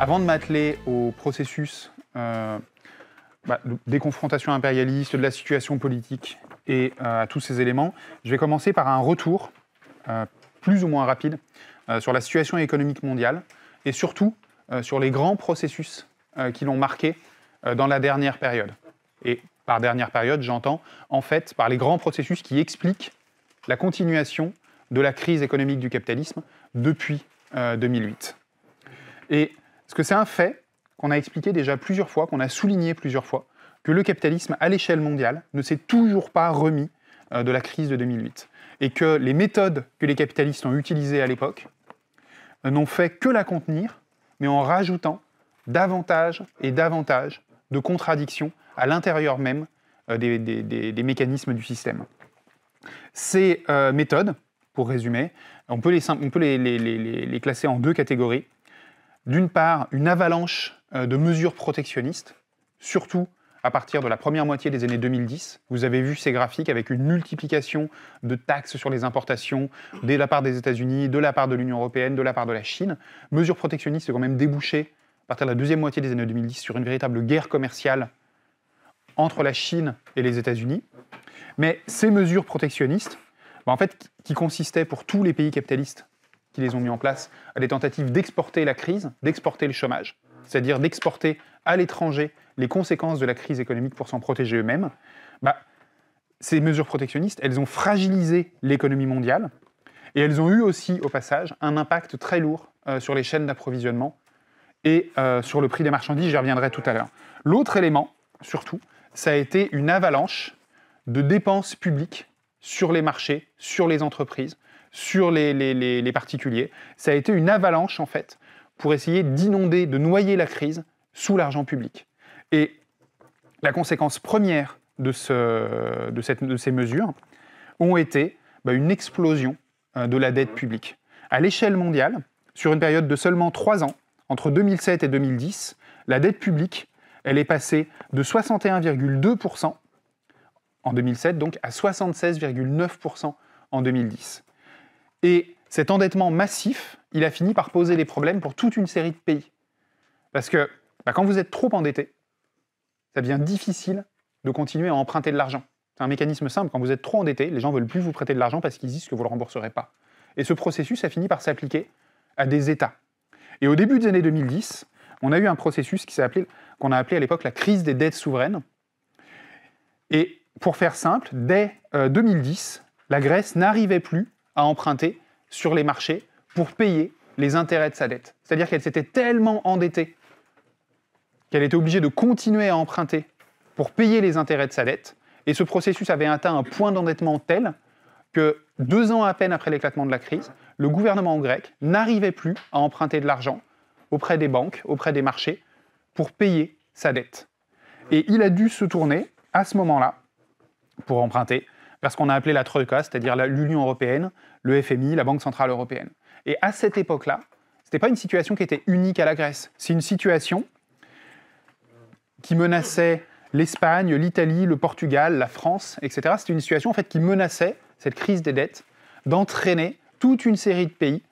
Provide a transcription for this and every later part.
Avant de m'atteler au processus euh, bah, des confrontations impérialistes, de la situation politique et euh, à tous ces éléments, je vais commencer par un retour euh, plus ou moins rapide sur la situation économique mondiale et surtout sur les grands processus qui l'ont marqué dans la dernière période. Et par dernière période, j'entends en fait par les grands processus qui expliquent la continuation de la crise économique du capitalisme depuis 2008. Et parce que c'est un fait qu'on a expliqué déjà plusieurs fois, qu'on a souligné plusieurs fois, que le capitalisme à l'échelle mondiale ne s'est toujours pas remis euh, de la crise de 2008. Et que les méthodes que les capitalistes ont utilisées à l'époque euh, n'ont fait que la contenir, mais en rajoutant davantage et davantage de contradictions à l'intérieur même euh, des, mécanismes du système. Ces méthodes, pour résumer, on peut les classer en deux catégories d'une part, une avalanche euh, de mesures protectionnistes, surtout à partir de la première moitié des années 2010. Vous avez vu ces graphiques avec une multiplication de taxes sur les importations de la part des États-Unis, de la part de l'Union européenne, de la part de la Chine. Mesures protectionnistes ont quand même débouché, à partir de la deuxième moitié des années 2010, sur une véritable guerre commerciale entre la Chine et les États-Unis. Mais ces mesures protectionnistes, bah, en fait, qui consistaient pour tous les pays capitalistes qui les ont mis en place à des tentatives d'exporter la crise, d'exporter le chômage, c'est-à-dire d'exporter à l'étranger les conséquences de la crise économique pour s'en protéger eux-mêmes, bah, ces mesures protectionnistes, elles ont fragilisé l'économie mondiale et elles ont eu aussi, au passage, un impact très lourd euh, sur les chaînes d'approvisionnement et euh, sur le prix des marchandises, j'y reviendrai tout à l'heure. L'autre élément, surtout, ça a été une avalanche de dépenses publiques sur les marchés, sur les entreprises, sur les, particuliers. Ça a été une avalanche, en fait, pour essayer d'inonder, de noyer la crise sous l'argent public. Et la conséquence première de, ces mesures ont été bah, une explosion euh, de la dette publique. À l'échelle mondiale, sur une période de seulement trois ans, entre 2007 et 2010, la dette publique, elle est passée de 61,2% en 2007 donc à 76,9% en 2010. Et cet endettement massif, il a fini par poser des problèmes pour toute une série de pays. Parce que bah, quand vous êtes trop endetté, ça devient difficile de continuer à emprunter de l'argent. C'est un mécanisme simple. Quand vous êtes trop endetté, les gens ne veulent plus vous prêter de l'argent parce qu'ils disent que vous ne le rembourserez pas. Et ce processus a fini par s'appliquer à des États. Et au début des années 2010, on a eu un processus qu'on a appelé à l'époque la crise des dettes souveraines. Et pour faire simple, dès 2010, euh, la Grèce n'arrivait plus à emprunter sur les marchés pour payer les intérêts de sa dette. C'est-à-dire qu'elle s'était tellement endettée qu'elle était obligée de continuer à emprunter pour payer les intérêts de sa dette. Et ce processus avait atteint un point d'endettement tel que deux ans à peine après l'éclatement de la crise, le gouvernement grec n'arrivait plus à emprunter de l'argent auprès des banques, auprès des marchés, pour payer sa dette. Et il a dû se tourner à ce moment-là, pour emprunter, parce qu'on a appelé la Troïka, c'est-à-dire l'Union européenne, le FMI, la Banque centrale européenne. Et à cette époque-là, ce n'était pas une situation qui était unique à la Grèce. C'est une situation qui menaçait l'Espagne, l'Italie, le Portugal, la France, etc. C'était une situation en fait qui menaçait cette crise des dettes d'entraîner toute une série de pays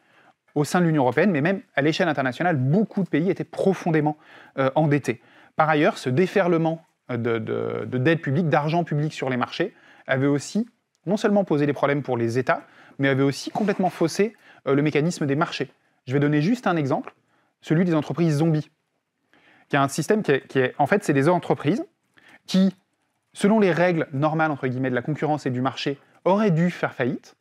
au sein de l'Union européenne, mais même à l'échelle internationale, beaucoup de pays étaient profondément euh, endettés. Par ailleurs, ce déferlement euh, de, dettes publiques, d'argent public sur les marchés, avait aussi non seulement posé des problèmes pour les États, mais avait aussi complètement faussé euh, le mécanisme des marchés. Je vais donner juste un exemple, celui des entreprises zombies, qui a un système qui est, en fait, c'est des entreprises qui, selon les règles normales entre guillemets de la concurrence et du marché, auraient dû faire faillite,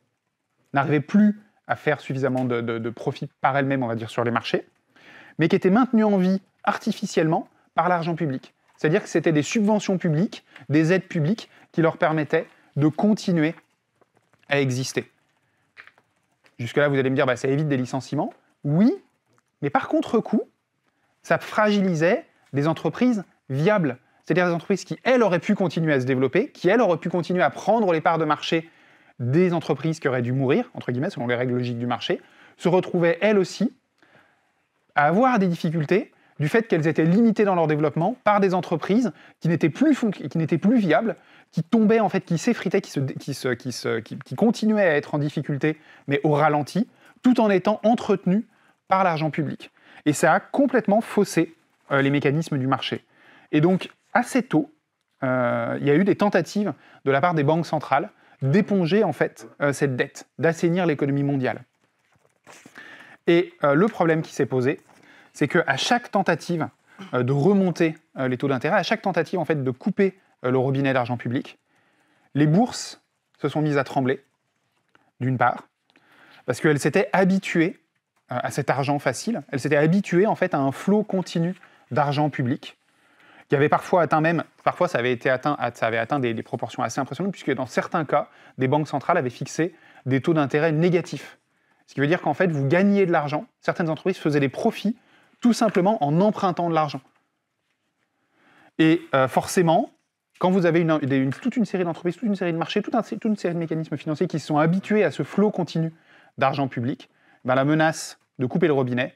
n'arrivaient plus à faire suffisamment de, profits profit par elles-mêmes, on va dire, sur les marchés, mais qui étaient maintenues en vie artificiellement par l'argent public. C'est-à-dire que c'était des subventions publiques, des aides publiques qui leur permettait de continuer à exister. Jusque-là, vous allez me dire, bah, ça évite des licenciements. Oui, mais par contre-coup, ça fragilisait des entreprises viables, c'est-à-dire des entreprises qui, elles, auraient pu continuer à se développer, qui, elles, auraient pu continuer à prendre les parts de marché des entreprises qui auraient dû mourir, entre guillemets, selon les règles logiques du marché, se retrouvaient, elles aussi, à avoir des difficultés du fait qu'elles étaient limitées dans leur développement par des entreprises qui n'étaient plus, qui plus viables, qui tombait, en fait, qui s'effritait, qui, qui, qui, qui, continuait à être en difficulté, mais au ralenti, tout en étant entretenu par l'argent public. Et ça a complètement faussé euh, les mécanismes du marché. Et donc, assez tôt, euh, il y a eu des tentatives de la part des banques centrales d'éponger en fait euh, cette dette, d'assainir l'économie mondiale. Et le problème qui s'est posé, c'est qu'à chaque tentative de remonter les taux d'intérêt, à chaque tentative en fait de couper euh, le robinet d'argent public. Les bourses se sont mises à trembler, d'une part, parce qu'elles s'étaient habituées à cet argent facile, elles s'étaient habituées en fait à un flot continu d'argent public, qui avait parfois atteint même, parfois ça avait été atteint, ça avait atteint des, proportions assez impressionnantes, puisque dans certains cas, des banques centrales avaient fixé des taux d'intérêt négatifs. Ce qui veut dire qu'en fait, vous gagnez de l'argent, certaines entreprises faisaient des profits tout simplement en empruntant de l'argent. Et euh, forcément, quand vous avez toute une série d'entreprises, toute une série de marchés, toute, une série de mécanismes financiers qui sont habitués à ce flot continu d'argent public, ben, la menace de couper le robinet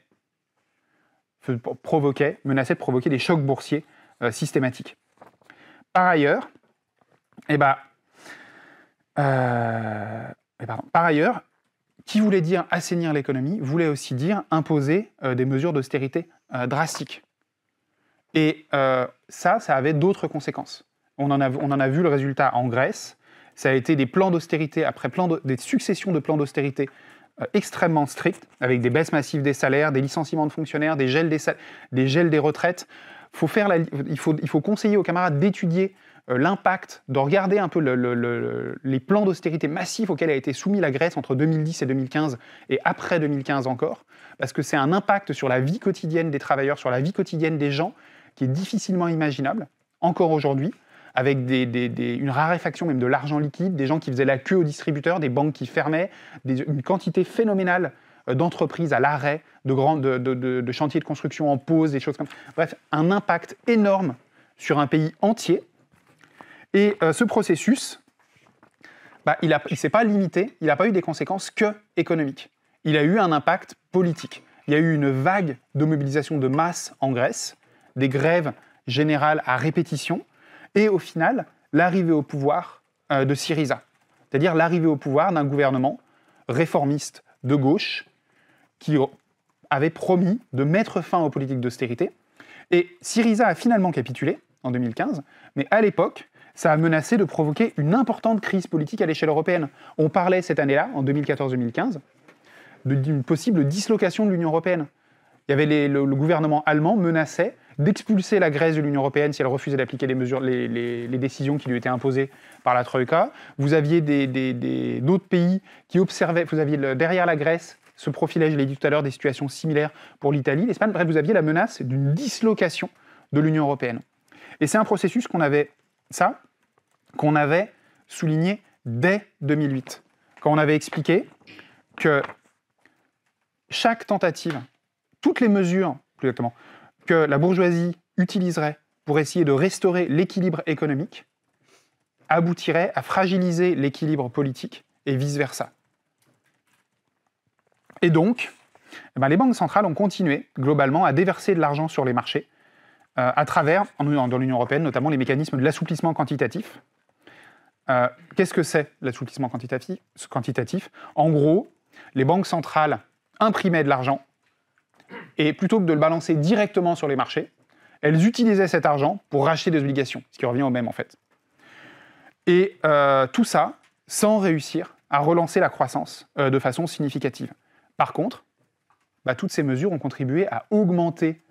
provoquait, menaçait de provoquer des chocs boursiers euh, systématiques. Par ailleurs, eh ben, euh, eh ben par ailleurs, qui voulait dire assainir l'économie voulait aussi dire imposer euh, des mesures d'austérité drastiques. Et ça, ça avait d'autres conséquences. On en a, vu le résultat en Grèce. Ça a été des plans d'austérité après plan des successions de plans d'austérité euh, extrêmement stricts, avec des baisses massives des salaires, des licenciements de fonctionnaires, des gels des, retraites. il, faut, conseiller aux camarades d'étudier euh, l'impact, de regarder un peu les plans d'austérité massifs auxquels a été soumis la Grèce entre 2010 et 2015 et après 2015 encore, parce que c'est un impact sur la vie quotidienne des travailleurs, sur la vie quotidienne des gens qui est difficilement imaginable encore aujourd'hui avec une raréfaction même de l'argent liquide, des gens qui faisaient la queue aux distributeurs, des banques qui fermaient, une quantité phénoménale euh, d'entreprises à l'arrêt, de, de, chantiers de construction en pause, des choses comme ça. Bref, un impact énorme sur un pays entier. Et euh, ce processus, bah, il ne s'est pas limité, il n'a pas eu des conséquences que économiques. Il a eu un impact politique. Il y a eu une vague de mobilisation de masse en Grèce, des grèves générales à répétition, et au final l'arrivée au pouvoir euh, de Syriza, c'est-à-dire l'arrivée au pouvoir d'un gouvernement réformiste de gauche qui avait promis de mettre fin aux politiques d'austérité. Et Syriza a finalement capitulé en 2015, mais à l'époque, ça a menacé de provoquer une importante crise politique à l'échelle européenne. On parlait cette année-là, en 2014-2015, d'une possible dislocation de l'Union européenne. Il y avait le, gouvernement allemand menaçait d'expulser la Grèce de l'Union européenne si elle refusait d'appliquer les mesures, les, décisions qui lui étaient imposées par la Troïka. Vous aviez d'autres pays qui observaient, vous aviez derrière la Grèce ce profilage, je l'ai dit tout à l'heure, des situations similaires pour l'Italie, l'Espagne. Bref, vous aviez la menace d'une dislocation de l'Union européenne. Et c'est un processus qu'on avait, ça, qu'on avait souligné dès 2008, quand on avait expliqué que chaque tentative toutes les mesures, exactement, que la bourgeoisie utiliserait pour essayer de restaurer l'équilibre économique aboutiraient à fragiliser l'équilibre politique et vice-versa. Et donc, eh ben, les banques centrales ont continué globalement à déverser de l'argent sur les marchés euh, à travers, dans l'Union européenne, notamment les mécanismes de l'assouplissement quantitatif. Euh, qu'est-ce que c'est l'assouplissement quantitatif En gros, les banques centrales imprimaient de l'argent et plutôt que de le balancer directement sur les marchés, elles utilisaient cet argent pour racheter des obligations, ce qui revient au même en fait. Et euh, tout ça sans réussir à relancer la croissance euh, de façon significative. Par contre, bah, toutes ces mesures ont contribué à augmenter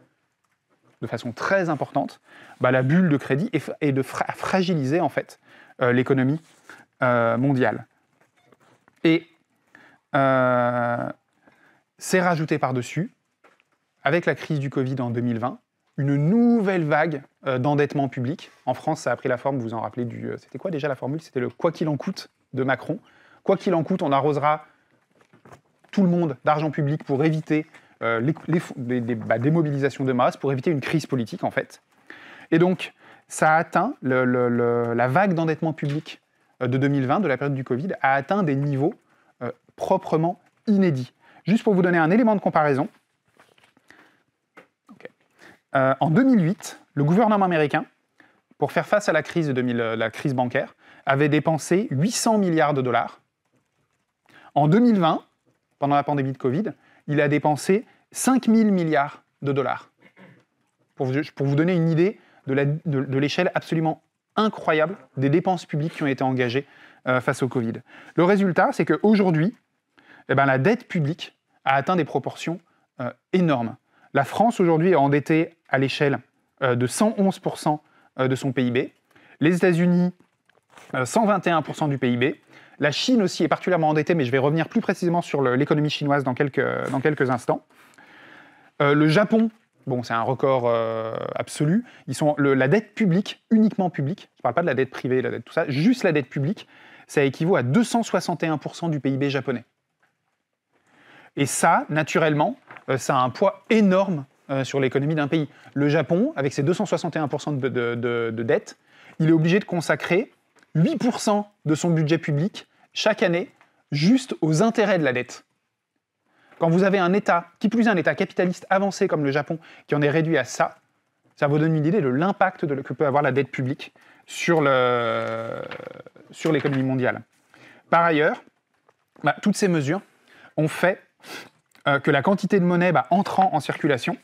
de façon très importante bah, la bulle de crédit et, de fragiliser en fait euh, l'économie mondiale. Et c'est rajouté par-dessus avec la crise du Covid en 2020, une nouvelle vague euh, d'endettement public. En France, ça a pris la forme, vous vous en rappelez, du. Euh, c'était quoi déjà la formule C'était le quoi qu'il en coûte de Macron. Quoi qu'il en coûte, on arrosera tout le monde d'argent public pour éviter euh, bah, des les, de masse, pour éviter une crise politique, en fait. Et donc, ça a atteint, la vague d'endettement public de 2020, de la période du Covid, a atteint des niveaux proprement inédits. Juste pour vous donner un élément de comparaison, euh, en 2008, le gouvernement américain, pour faire face à la crise, de la crise bancaire, avait dépensé 800 milliards de dollars. En 2020, pendant la pandémie de Covid, il a dépensé 5000 milliards de dollars. Pour, vous donner une idée de l'échelle absolument incroyable des dépenses publiques qui ont été engagées euh, face au Covid. Le résultat, c'est qu'aujourd'hui, eh ben, la dette publique a atteint des proportions euh, énormes. La France aujourd'hui est endettée à l'échelle euh, de 111% euh, de son PIB. Les États-Unis, 121% euh, du PIB. La Chine aussi est particulièrement endettée, mais je vais revenir plus précisément sur l'économie chinoise dans quelques, instants. le Japon, bon, c'est un record absolu. Ils sont, la dette publique, uniquement publique, je ne parle pas de la dette privée, la dette, tout ça, juste la dette publique, ça équivaut à 261% du PIB japonais. Et ça, naturellement, euh, ça a un poids énorme euh, sur l'économie d'un pays. Le Japon, avec ses 261% de, dette, il est obligé de consacrer 8% de son budget public chaque année juste aux intérêts de la dette. Quand vous avez un État, qui plus est un État capitaliste avancé comme le Japon, qui en est réduit à ça, ça vous donne une idée de l'impact que peut avoir la dette publique sur l'économie sur mondiale. Par ailleurs, bah, toutes ces mesures ont fait euh, que la quantité de monnaie bah, entrant en circulation,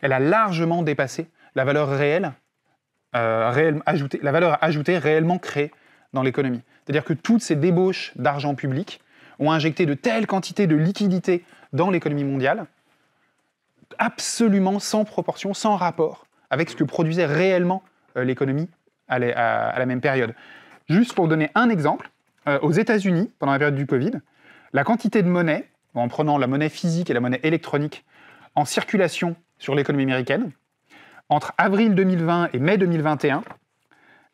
elle a largement dépassé la valeur euh, réelle, ajoutée, la valeur ajoutée réellement créée dans l'économie. C'est-à-dire que toutes ces débauches d'argent public ont injecté de telles quantités de liquidités dans l'économie mondiale, absolument sans proportion, sans rapport avec ce que produisait réellement euh, l'économie à, la même période. Juste pour donner un exemple, aux États-Unis, pendant la période du Covid, la quantité de monnaie en prenant la monnaie physique et la monnaie électronique en circulation sur l'économie américaine, entre avril 2020 et mai 2021,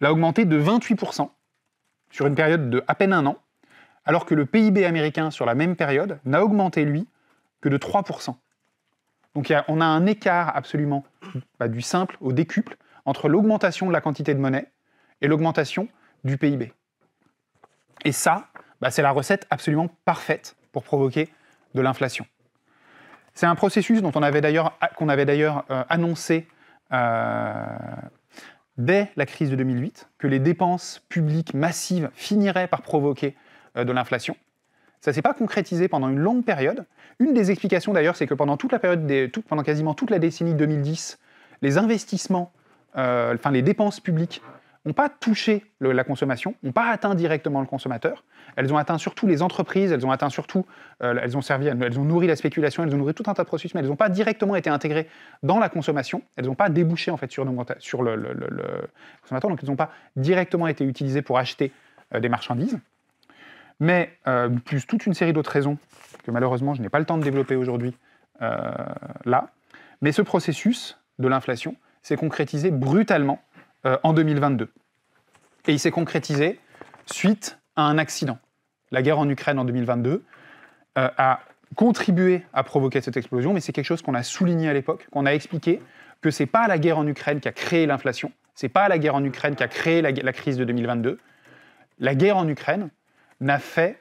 l'a augmenté de 28% sur une période de à peine un an, alors que le PIB américain sur la même période n'a augmenté, lui, que de 3%. Donc on a un écart absolument bah, du simple au décuple entre l'augmentation de la quantité de monnaie et l'augmentation du PIB. Et ça, bah, c'est la recette absolument parfaite pour provoquer de l'inflation. C'est un processus dont on avait d'ailleurs, qu'on avait d'ailleurs euh, annoncé euh, dès la crise de 2008, que les dépenses publiques massives finiraient par provoquer euh, de l'inflation. Ça ne s'est pas concrétisé pendant une longue période. Une des explications d'ailleurs, c'est que pendant toute la période, pendant quasiment toute la décennie 2010, les investissements, enfin les dépenses publiques n'ont pas touché la consommation, n'ont pas atteint directement le consommateur. Elles ont atteint surtout les entreprises, elles ont atteint surtout, euh, elles ont servi, elles, ont nourri la spéculation, elles ont nourri tout un tas de processus, mais elles n'ont pas directement été intégrées dans la consommation. Elles n'ont pas débouché en fait sur, sur le, consommateur, donc elles n'ont pas directement été utilisées pour acheter euh, des marchandises. Mais euh, plus toute une série d'autres raisons que malheureusement je n'ai pas le temps de développer aujourd'hui là. Mais ce processus de l'inflation s'est concrétisé brutalement euh, en 2022. Et il s'est concrétisé suite à un accident. La guerre en Ukraine en 2022 euh, a contribué à provoquer cette explosion, mais c'est quelque chose qu'on a souligné à l'époque, qu'on a expliqué que c'est pas la guerre en Ukraine qui a créé l'inflation, c'est pas la guerre en Ukraine qui a créé la, crise de 2022. La guerre en Ukraine n'a fait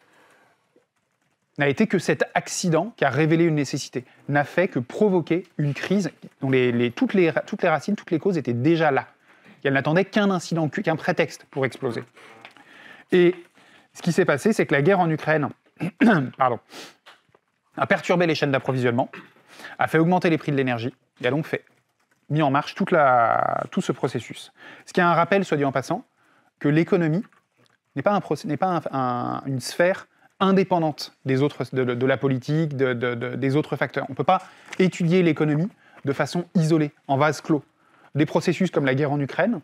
n'a été que cet accident qui a révélé une nécessité, n'a fait que provoquer une crise dont les, toutes, les, toutes les racines, toutes les causes étaient déjà là. Et elle n'attendait qu'un incident, qu'un prétexte pour exploser. Et ce qui s'est passé, c'est que la guerre en Ukraine a perturbé les chaînes d'approvisionnement, a fait augmenter les prix de l'énergie, et a donc fait mis en marche tout ce processus. Ce qui est un rappel, soit dit en passant, que l'économie n'est pas, une sphère indépendante des autres, de, la politique, des autres facteurs. On ne peut pas étudier l'économie de façon isolée, en vase clos des processus comme la guerre en Ukraine,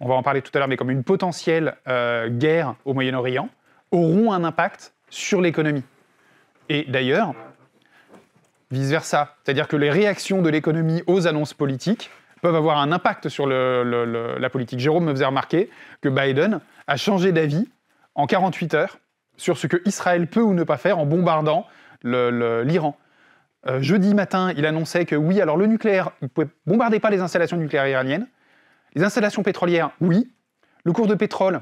on va en parler tout à l'heure, mais comme une potentielle euh, guerre au Moyen-Orient, auront un impact sur l'économie. Et d'ailleurs, vice-versa, c'est-à-dire que les réactions de l'économie aux annonces politiques peuvent avoir un impact sur la politique. Jérôme me faisait remarquer que Biden a changé d'avis en 48 heures sur ce que Israël peut ou ne pas faire en bombardant l'Iran. Euh, jeudi matin, il annonçait que oui, alors le nucléaire, il ne pouvait bombarder pas les installations nucléaires iraniennes. Les installations pétrolières, oui. Le cours de pétrole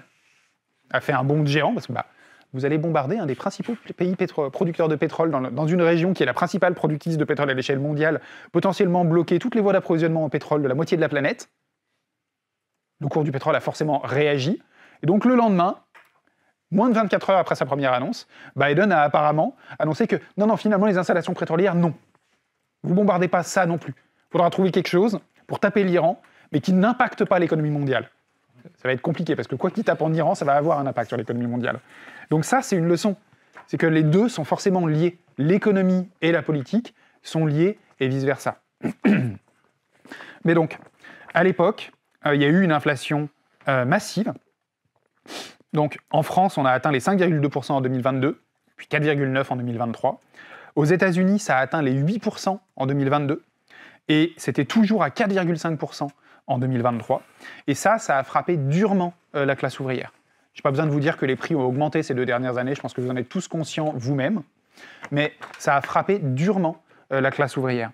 a fait un bond géant, parce que bah, vous allez bombarder un des principaux pays producteurs de pétrole dans, une région qui est la principale productrice de pétrole à l'échelle mondiale, potentiellement bloquer toutes les voies d'approvisionnement en pétrole de la moitié de la planète. Le cours du pétrole a forcément réagi. Et donc le lendemain, moins de 24 heures après sa première annonce, Biden a apparemment annoncé que non, non, finalement, les installations pétrolières, non. Vous bombardez pas ça non plus. Il faudra trouver quelque chose pour taper l'Iran, mais qui n'impacte pas l'économie mondiale. Ça va être compliqué, parce que quoi qu'il tape en Iran, ça va avoir un impact sur l'économie mondiale. Donc ça, c'est une leçon. C'est que les deux sont forcément liés. L'économie et la politique sont liés et vice-versa. mais donc, à l'époque, euh, il y a eu une inflation euh, massive. Donc en France, on a atteint les 5,2% en 2022, puis 4,9% en 2023. Aux États-Unis, ça a atteint les 8% en 2022, et c'était toujours à 4,5% en 2023. Et ça, ça a frappé durement euh, la classe ouvrière. Je n'ai pas besoin de vous dire que les prix ont augmenté ces deux dernières années, je pense que vous en êtes tous conscients vous-même, mais ça a frappé durement euh, la classe ouvrière.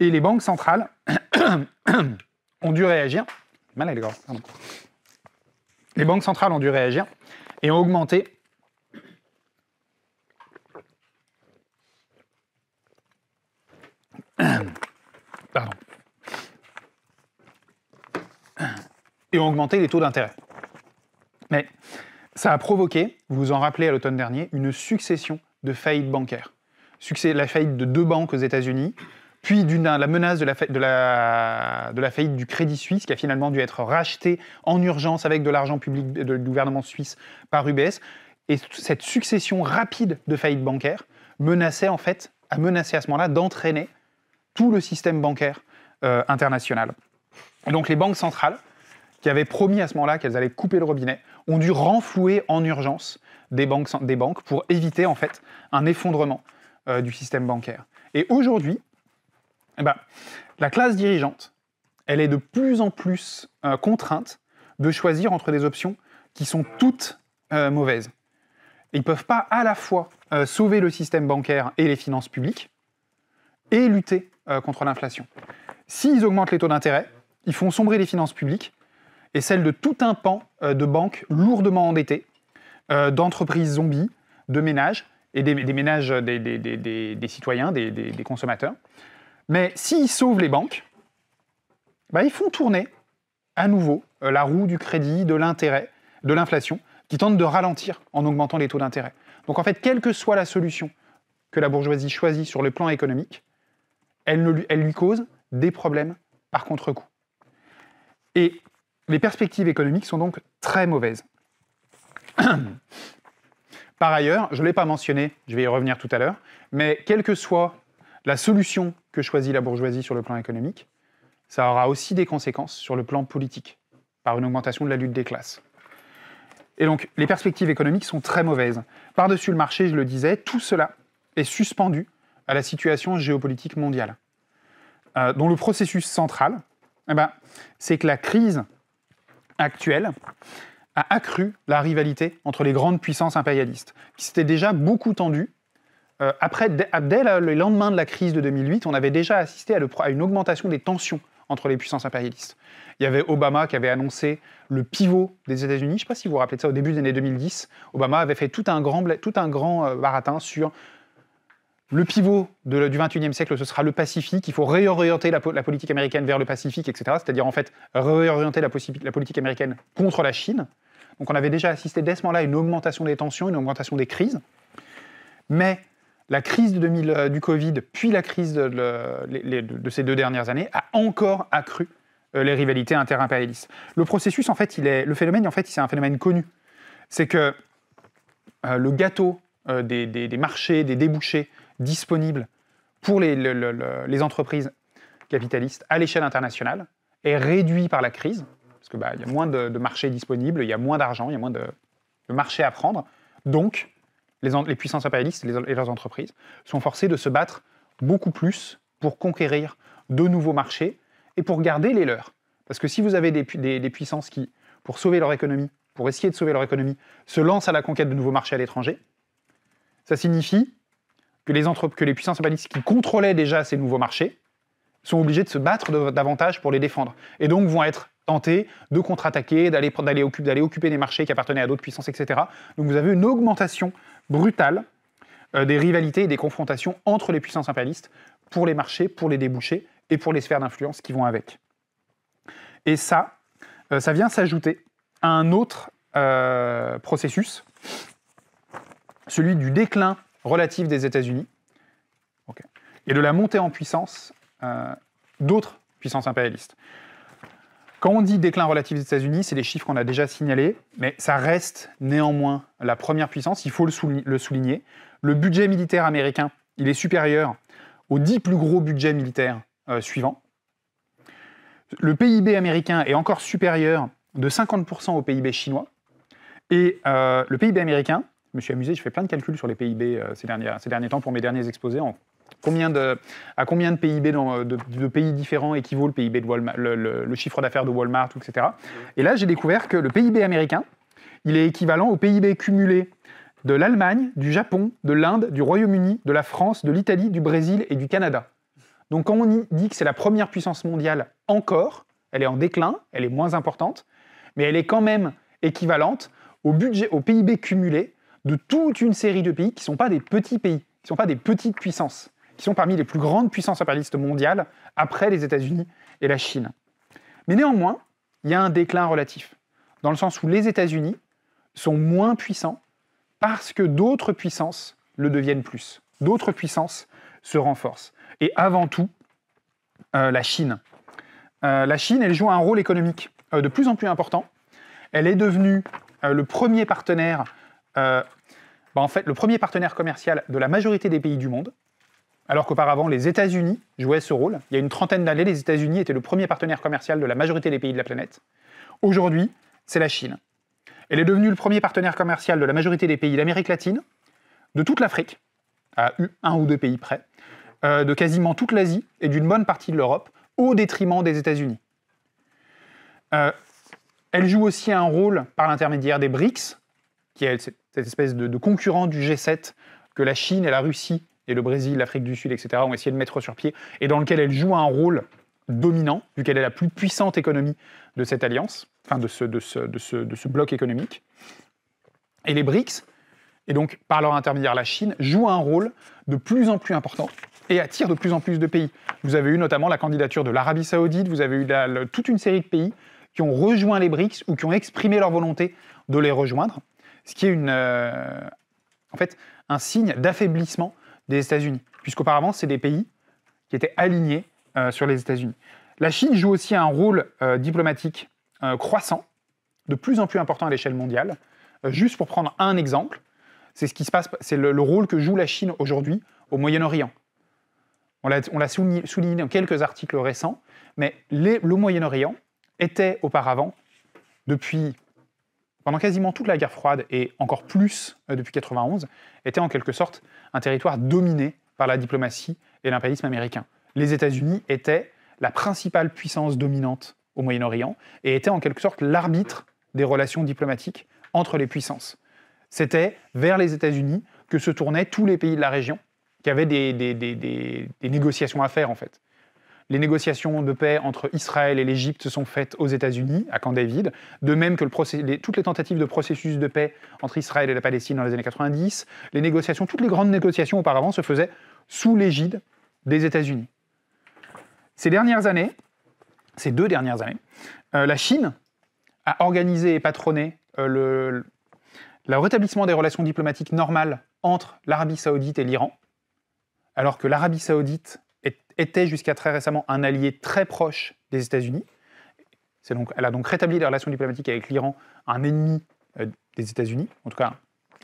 Et les banques centrales ont dû réagir. Mal les banques centrales ont dû réagir et ont augmenté et ont augmenté les taux d'intérêt. Mais ça a provoqué, vous vous en rappelez à l'automne dernier, une succession de faillites bancaires. la faillite de deux banques aux États-Unis, puis la menace de la, de, la, de la, faillite du Crédit Suisse, qui a finalement dû être rachetée en urgence avec de l'argent public du gouvernement suisse par UBS. Et cette succession rapide de faillites bancaires menaçait en fait, a menacé à ce moment-là d'entraîner tout le système bancaire euh, international. Et donc les banques centrales, qui avaient promis à ce moment-là qu'elles allaient couper le robinet, ont dû renflouer en urgence des banques, des banques pour éviter en fait un effondrement euh, du système bancaire. Et aujourd'hui, eh ben, la classe dirigeante, elle est de plus en plus euh, contrainte de choisir entre des options qui sont toutes euh, mauvaises. Ils ne peuvent pas à la fois euh, sauver le système bancaire et les finances publiques et lutter contre l'inflation. S'ils augmentent les taux d'intérêt, ils font sombrer les finances publiques et celles de tout un pan de banques lourdement endettées, d'entreprises zombies, de ménages et des, ménages des citoyens, des consommateurs. Mais s'ils sauvent les banques, bah, ils font tourner à nouveau euh, la roue du crédit, de l'intérêt, de l'inflation, qui tente de ralentir en augmentant les taux d'intérêt. Donc en fait, quelle que soit la solution que la bourgeoisie choisit sur le plan économique, elle, lui, elle lui cause des problèmes par contre-coup. Et les perspectives économiques sont donc très mauvaises. par ailleurs, je ne l'ai pas mentionné, je vais y revenir tout à l'heure, mais quelle que soit la solution que choisit la bourgeoisie sur le plan économique, ça aura aussi des conséquences sur le plan politique, par une augmentation de la lutte des classes. Et donc, les perspectives économiques sont très mauvaises. Par-dessus le marché, je le disais, tout cela est suspendu à la situation géopolitique mondiale, euh, dont le processus central, eh ben, c'est que la crise actuelle a accru la rivalité entre les grandes puissances impérialistes, qui s'étaient déjà beaucoup tendues euh, après Abdel, ah, le lendemain de la crise de 2008, on avait déjà assisté à, une augmentation des tensions entre les puissances impérialistes. Il y avait Obama qui avait annoncé le pivot des États-Unis. Je ne sais pas si vous vous rappelez de ça, au début des années 2010, Obama avait fait tout un grand, tout un grand euh, baratin sur le pivot de, du 21e siècle, ce sera le Pacifique. Il faut réorienter la, politique américaine vers le Pacifique, etc. C'est-à-dire, en fait, réorienter la, la, politique américaine contre la Chine. Donc, on avait déjà assisté dès ce moment-là à une augmentation des tensions, une augmentation des crises. Mais la crise de 2000, euh, du Covid, puis la crise de, ces deux dernières années, a encore accru euh, les rivalités interimpérialistes. Le processus, en fait, est, le phénomène, en fait, c'est un phénomène connu. C'est que euh, le gâteau des, marchés, des débouchés disponibles pour les, entreprises capitalistes à l'échelle internationale est réduit par la crise, parce qu'il bah, y a moins de, marchés disponibles, il y a moins d'argent, il y a moins de, de marchés à prendre. Donc, les, puissances impérialistes et, leurs entreprises sont forcées de se battre beaucoup plus pour conquérir de nouveaux marchés et pour garder les leurs. Parce que si vous avez des, puissances qui, pour sauver leur économie, pour essayer de sauver leur économie, se lancent à la conquête de nouveaux marchés à l'étranger, ça signifie que les, que les puissances impérialistes qui contrôlaient déjà ces nouveaux marchés sont obligés de se battre davantage pour les défendre. Et donc vont être tentés de contre-attaquer, d'aller occuper, occuper des marchés qui appartenaient à d'autres puissances, etc. Donc vous avez une augmentation brutale euh, des rivalités et des confrontations entre les puissances impérialistes pour les marchés, pour les débouchés et pour les sphères d'influence qui vont avec. Et ça, euh, ça vient s'ajouter à un autre euh, processus, celui du déclin relatif des États-Unis et de la montée en puissance d'autres puissances impérialistes. Quand on dit déclin relatif des États-Unis, c'est les chiffres qu'on a déjà signalés, mais ça reste néanmoins la première puissance, il faut le souligner. Le budget militaire américain, il est supérieur aux dix plus gros budgets militaires euh, suivants. Le PIB américain est encore supérieur de 50% au PIB chinois. Et euh, le PIB américain, je me suis amusé, je fais plein de calculs sur les PIB euh, ces, derniers, temps pour mes derniers exposés en Combien de, à combien de PIB euh, de, pays différents équivaut le PIB de Walmart, le, chiffre d'affaires de Walmart, etc. Et là, j'ai découvert que le PIB américain, il est équivalent au PIB cumulé de l'Allemagne, du Japon, de l'Inde, du Royaume-Uni, de la France, de l'Italie, du Brésil et du Canada. Donc quand on dit que c'est la première puissance mondiale encore, elle est en déclin, elle est moins importante, mais elle est quand même équivalente au, budget, au PIB cumulé de toute une série de pays qui ne sont pas des petits pays, qui ne sont pas des petites puissances qui sont parmi les plus grandes puissances impérialistes mondiales après les États-Unis et la Chine. Mais néanmoins, il y a un déclin relatif, dans le sens où les États-Unis sont moins puissants parce que d'autres puissances le deviennent plus. D'autres puissances se renforcent. Et avant tout, euh, la Chine. Euh, la Chine, elle joue un rôle économique euh, de plus en plus important. Elle est devenue le premier partenaire, bah, en fait, le premier partenaire commercial de la majorité des pays du monde alors qu'auparavant les États-Unis jouaient ce rôle. Il y a une trentaine d'années, les États-Unis étaient le premier partenaire commercial de la majorité des pays de la planète. Aujourd'hui, c'est la Chine. Elle est devenue le premier partenaire commercial de la majorité des pays d'Amérique latine, de toute l'Afrique, à un ou deux pays près, euh, de quasiment toute l'Asie et d'une bonne partie de l'Europe, au détriment des États-Unis. Euh, elle joue aussi un rôle par l'intermédiaire des BRICS, qui est cette espèce de, de concurrent du G7 que la Chine et la Russie et le Brésil, l'Afrique du Sud, etc., ont essayé de mettre sur pied, et dans lequel elle joue un rôle dominant, vu qu'elle est la plus puissante économie de cette alliance, enfin de ce, de ce, bloc économique. Et les BRICS, et donc par leur intermédiaire la Chine, joue un rôle de plus en plus important et attire de plus en plus de pays. Vous avez eu notamment la candidature de l'Arabie saoudite, vous avez eu toute une série de pays qui ont rejoint les BRICS ou qui ont exprimé leur volonté de les rejoindre, ce qui est une, euh, en fait un signe d'affaiblissement des États-Unis, puisqu'auparavant, c'est des pays qui étaient alignés euh, sur les États-Unis. La Chine joue aussi un rôle euh, diplomatique euh, croissant, de plus en plus important à l'échelle mondiale. juste pour prendre un exemple, c'est ce qui se passe, c'est le, rôle que joue la Chine aujourd'hui au Moyen-Orient. On l'a souligné, souligné dans quelques articles récents, mais le Moyen-Orient était auparavant, depuis pendant quasiment toute la guerre froide et encore plus euh, depuis 91, était en quelque sorte un territoire dominé par la diplomatie et l'impérialisme américain. Les États-Unis étaient la principale puissance dominante au Moyen-Orient et étaient en quelque sorte l'arbitre des relations diplomatiques entre les puissances. C'était vers les États-Unis que se tournaient tous les pays de la région qui avaient des, des négociations à faire en fait. Les négociations de paix entre Israël et l'Égypte se sont faites aux États-Unis, à Camp David, de même que toutes les tentatives de processus de paix entre Israël et la Palestine dans les années 90. Les négociations, toutes les grandes négociations auparavant se faisaient sous l'égide des États-Unis. Ces dernières années, ces deux dernières années, euh, la Chine a organisé et patronné euh, le rétablissement des relations diplomatiques normales entre l'Arabie saoudite et l'Iran, alors que l'Arabie saoudite était jusqu'à très récemment un allié très proche des États-Unis. Donc, elle a donc rétabli des relations diplomatiques avec l'Iran, un ennemi euh, des États-Unis, en tout cas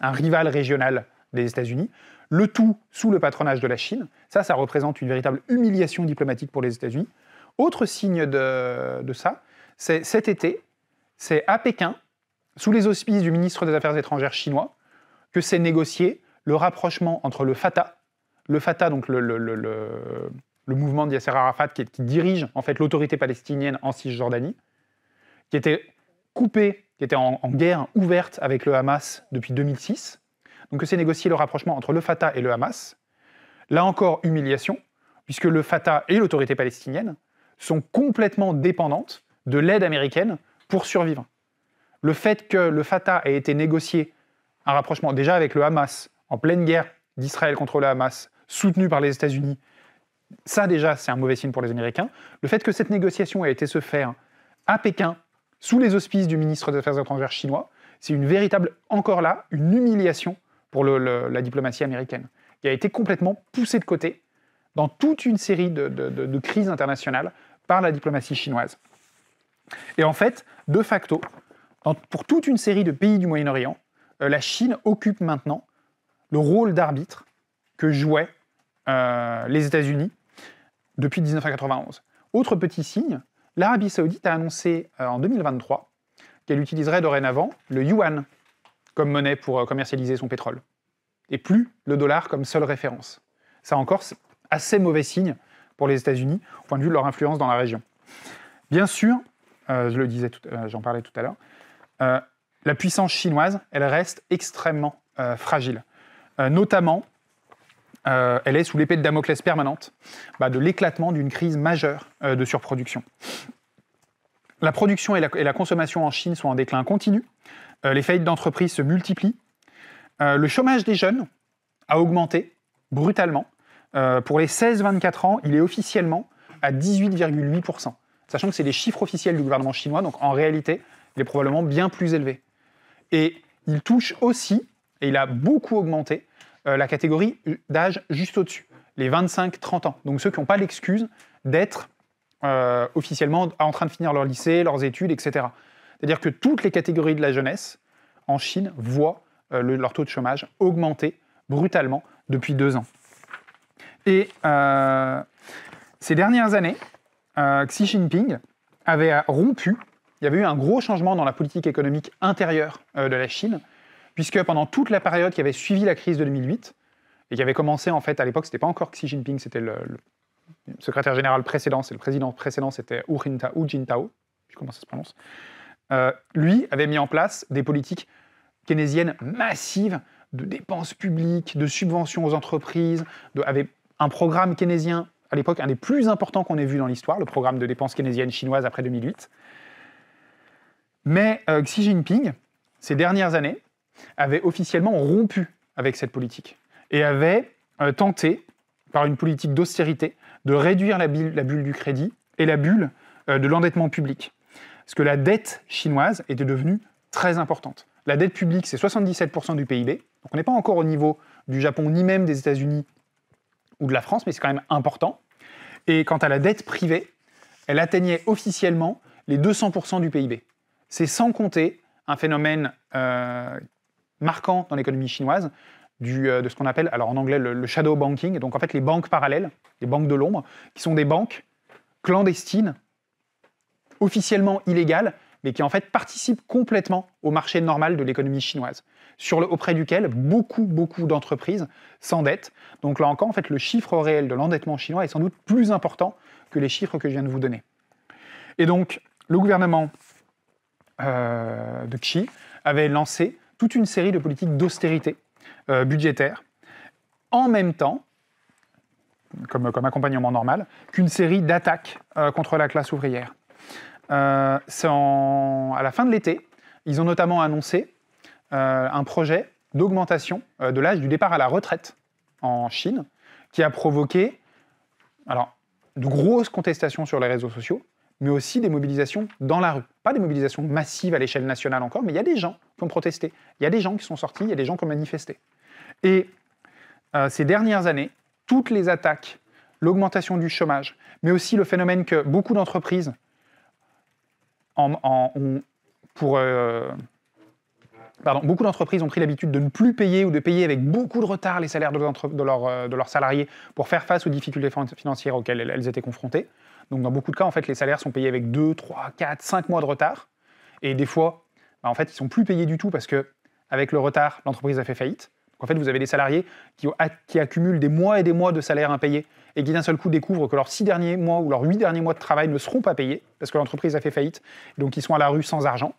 un rival régional des États-Unis, le tout sous le patronage de la Chine. Ça, ça représente une véritable humiliation diplomatique pour les États-Unis. Autre signe de, ça, c'est cet été, c'est à Pékin, sous les auspices du ministre des Affaires étrangères chinois, que s'est négocié le rapprochement entre le FATA, le FATA, donc le, le mouvement de Yasser Arafat qui, qui dirige en fait l'autorité palestinienne en Cisjordanie, qui était coupé, qui était en, guerre ouverte avec le Hamas depuis 2006. Donc que c'est négocié le rapprochement entre le Fatah et le Hamas. Là encore, humiliation, puisque le Fatah et l'autorité palestinienne sont complètement dépendantes de l'aide américaine pour survivre. Le fait que le Fatah ait été négocié un rapprochement déjà avec le Hamas, en pleine guerre d'Israël contre le Hamas, soutenu par les États-Unis, ça déjà, c'est un mauvais signe pour les Américains. Le fait que cette négociation ait été se faire à Pékin, sous les auspices du ministre des Affaires étrangères chinois, c'est une véritable, encore là, une humiliation pour la diplomatie américaine, qui a été complètement poussée de côté dans toute une série de, crises internationales par la diplomatie chinoise. Et en fait, de facto, pour toute une série de pays du Moyen-Orient, euh, la Chine occupe maintenant le rôle d'arbitre que jouaient euh, les États-Unis depuis 1991. Autre petit signe, l'Arabie saoudite a annoncé euh, en 2023 qu'elle utiliserait dorénavant le yuan comme monnaie pour euh, commercialiser son pétrole, et plus le dollar comme seule référence. Ça encore, c'est assez mauvais signe pour les États-Unis, au point de vue de leur influence dans la région. Bien sûr, euh, je le disais, j'en parlais tout à l'heure, la puissance chinoise, elle reste extrêmement fragile, notamment euh, elle est sous l'épée de Damoclès permanente bah, de l'éclatement d'une crise majeure euh, de surproduction. La production et la, consommation en Chine sont en déclin continu, euh, les faillites d'entreprises se multiplient, le chômage des jeunes a augmenté brutalement. pour les 16-24 ans, il est officiellement à 18,8%, sachant que c'est les chiffres officiels du gouvernement chinois, donc en réalité, il est probablement bien plus élevé. Et il touche aussi, et il a beaucoup augmenté, euh, la catégorie d'âge juste au-dessus, les 25-30 ans. Donc ceux qui n'ont pas l'excuse d'être euh, officiellement en train de finir leur lycée, leurs études, etc. C'est-à-dire que toutes les catégories de la jeunesse en Chine voient euh, leur taux de chômage augmenter brutalement depuis deux ans. Et ces dernières années, Xi Jinping avait rompu, il y avait eu un gros changement dans la politique économique intérieure de la Chine, puisque pendant toute la période qui avait suivi la crise de 2008, et qui avait commencé en fait à l'époque, c'était pas encore Xi Jinping, c'était le, secrétaire général précédent, c'est le président précédent, c'était Hu Jintao, je comment ça se prononce, euh, lui avait mis en place des politiques keynésiennes massives de dépenses publiques, de subventions aux entreprises, avait un programme keynésien à l'époque un des plus importants qu'on ait vu dans l'histoire, le programme de dépenses keynésiennes chinoises après 2008. Mais euh, Xi Jinping, ces dernières années, avait officiellement rompu avec cette politique et avait euh, tenté, par une politique d'austérité, de réduire la bulle, du crédit et la bulle euh, de l'endettement public. Parce que la dette chinoise était devenue très importante. La dette publique, c'est 77% du PIB. on n'est pas encore au niveau du Japon, ni même des États-Unis ou de la France, mais c'est quand même important. Et quant à la dette privée, elle atteignait officiellement les 200% du PIB. C'est sans compter un phénomène euh, marquant dans l'économie chinoise du, euh, de ce qu'on appelle, alors en anglais, le, shadow banking, donc en fait les banques parallèles, les banques de l'ombre, qui sont des banques clandestines, officiellement illégales, mais qui en fait participent complètement au marché normal de l'économie chinoise, auprès duquel beaucoup, beaucoup d'entreprises s'endettent. Donc là encore, en fait, le chiffre réel de l'endettement chinois est sans doute plus important que les chiffres que je viens de vous donner. Et donc, le gouvernement euh, de Xi avait lancé toute une série de politiques d'austérité euh, budgétaire, en même temps, comme, accompagnement normal, qu'une série d'attaques euh, contre la classe ouvrière. Euh, à la fin de l'été, ils ont notamment annoncé un projet d'augmentation de l'âge du départ à la retraite en Chine, qui a provoqué alors, de grosses contestations sur les réseaux sociaux, mais aussi des mobilisations dans la rue. Pas des mobilisations massives à l'échelle nationale encore, mais il y a des gens qui ont protesté, il y a des gens qui sont sortis, il y a des gens qui ont manifesté. Et euh, ces dernières années, toutes les attaques, l'augmentation du chômage, mais aussi le phénomène que beaucoup d'entreprises ont, euh, pardon, beaucoup d'entreprises ont pris l'habitude de ne plus payer ou de payer avec beaucoup de retard les salaires de euh, leurs salariés pour faire face aux difficultés financières auxquelles elles étaient confrontées. Donc dans beaucoup de cas, en fait, les salaires sont payés avec 2, 3, 4, 5 mois de retard. Et des fois, ils bah, en fait, ils sont plus payés du tout parce que avec le retard, l'entreprise a fait faillite. Donc en fait, vous avez des salariés qui, accumulent des mois et des mois de salaires impayés et qui d'un seul coup découvrent que leurs 6 derniers mois ou leurs 8 derniers mois de travail ne seront pas payés parce que l'entreprise a fait faillite. Donc ils sont à la rue sans argent.